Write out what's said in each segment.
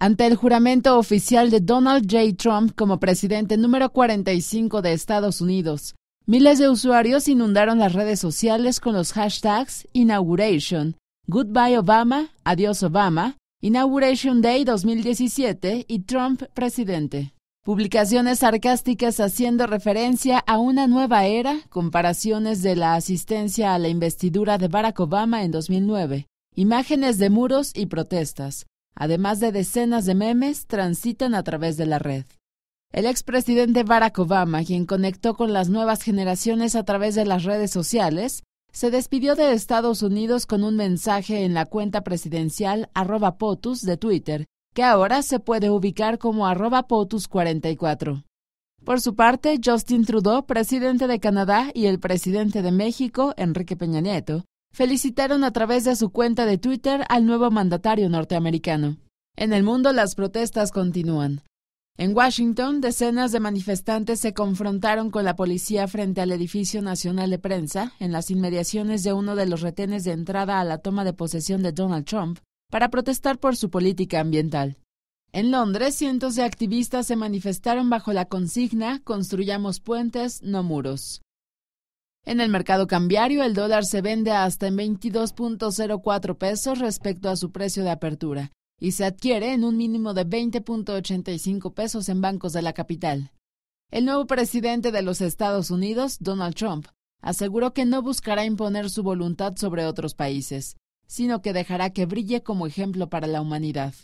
Ante el juramento oficial de Donald J. Trump como presidente número 45 de Estados Unidos, miles de usuarios inundaron las redes sociales con los hashtags Inauguration, Goodbye Obama, Adiós Obama, Inauguration Day 2017 y Trump presidente. Publicaciones sarcásticas haciendo referencia a una nueva era, comparaciones de la asistencia a la investidura de Barack Obama en 2009, imágenes de muros y protestas además de decenas de memes, transitan a través de la red. El expresidente Barack Obama, quien conectó con las nuevas generaciones a través de las redes sociales, se despidió de Estados Unidos con un mensaje en la cuenta presidencial arroba POTUS de Twitter, que ahora se puede ubicar como arroba POTUS44. Por su parte, Justin Trudeau, presidente de Canadá, y el presidente de México, Enrique Peña Nieto, felicitaron a través de su cuenta de Twitter al nuevo mandatario norteamericano. En el mundo las protestas continúan. En Washington, decenas de manifestantes se confrontaron con la policía frente al edificio nacional de prensa, en las inmediaciones de uno de los retenes de entrada a la toma de posesión de Donald Trump, para protestar por su política ambiental. En Londres, cientos de activistas se manifestaron bajo la consigna Construyamos puentes, no muros. En el mercado cambiario, el dólar se vende hasta en 22.04 pesos respecto a su precio de apertura y se adquiere en un mínimo de 20.85 pesos en bancos de la capital. El nuevo presidente de los Estados Unidos, Donald Trump, aseguró que no buscará imponer su voluntad sobre otros países, sino que dejará que brille como ejemplo para la humanidad.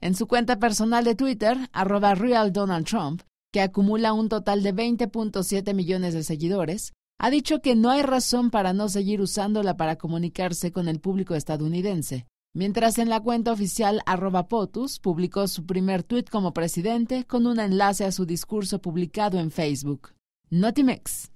En su cuenta personal de Twitter, arroba Real Donald Trump, que acumula un total de 20.7 millones de seguidores, ha dicho que no hay razón para no seguir usándola para comunicarse con el público estadounidense. Mientras en la cuenta oficial arroba POTUS publicó su primer tuit como presidente con un enlace a su discurso publicado en Facebook. Notimex.